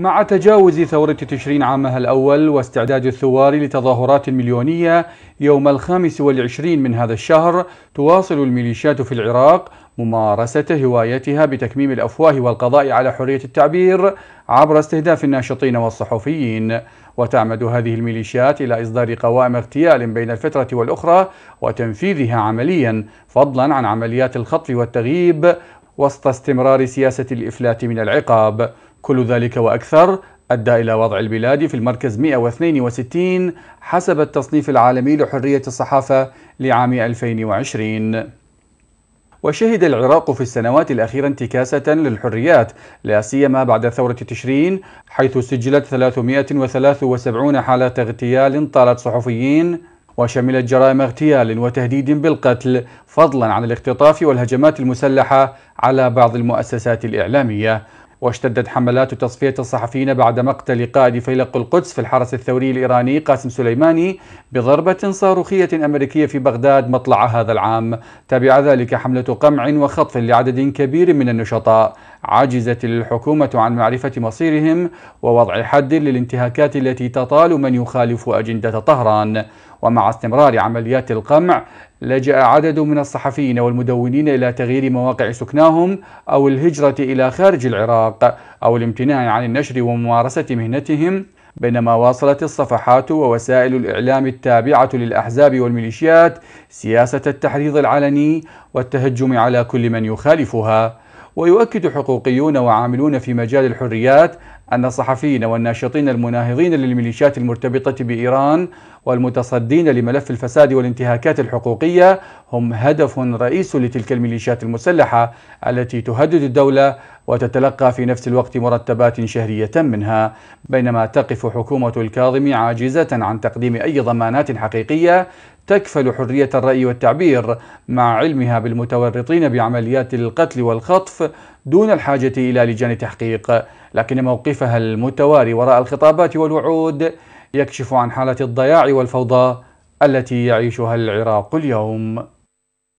مع تجاوز ثورة تشرين عامها الأول واستعداد الثوار لتظاهرات مليونية يوم الخامس والعشرين من هذا الشهر تواصل الميليشيات في العراق ممارسة هوايتها بتكميم الأفواه والقضاء على حرية التعبير عبر استهداف الناشطين والصحفيين وتعمد هذه الميليشيات إلى إصدار قوائم اغتيال بين الفترة والأخرى وتنفيذها عمليا فضلا عن عمليات الخطف والتغييب وسط استمرار سياسة الإفلات من العقاب كل ذلك وأكثر أدى إلى وضع البلاد في المركز 162 حسب التصنيف العالمي لحرية الصحافة لعام 2020 وشهد العراق في السنوات الأخيرة انتكاسة للحريات لا سيما بعد ثورة تشرين حيث سجلت 373 حالة اغتيال طالت صحفيين وشملت جرائم اغتيال وتهديد بالقتل فضلا عن الاختطاف والهجمات المسلحة على بعض المؤسسات الإعلامية واشتدت حملات تصفية الصحفيين بعد مقتل قائد فيلق القدس في الحرس الثوري الإيراني قاسم سليماني بضربة صاروخية أمريكية في بغداد مطلع هذا العام تبع ذلك حملة قمع وخطف لعدد كبير من النشطاء عجزت الحكومة عن معرفة مصيرهم ووضع حد للانتهاكات التي تطال من يخالف أجندة طهران ومع استمرار عمليات القمع لجأ عدد من الصحفيين والمدونين إلى تغيير مواقع سكناهم أو الهجرة إلى خارج العراق أو الامتناع عن النشر وممارسة مهنتهم بينما واصلت الصفحات ووسائل الإعلام التابعة للأحزاب والميليشيات سياسة التحريض العلني والتهجم على كل من يخالفها ويؤكد حقوقيون وعاملون في مجال الحريات أن الصحفيين والناشطين المناهضين للميليشيات المرتبطة بإيران والمتصدين لملف الفساد والانتهاكات الحقوقية هم هدف رئيس لتلك الميليشيات المسلحة التي تهدد الدولة وتتلقى في نفس الوقت مرتبات شهرية منها بينما تقف حكومة الكاظم عاجزة عن تقديم أي ضمانات حقيقية تكفل حرية الرأي والتعبير مع علمها بالمتورطين بعمليات القتل والخطف دون الحاجة إلى لجان تحقيق لكن موقفها المتواري وراء الخطابات والوعود يكشف عن حالة الضياع والفوضى التي يعيشها العراق اليوم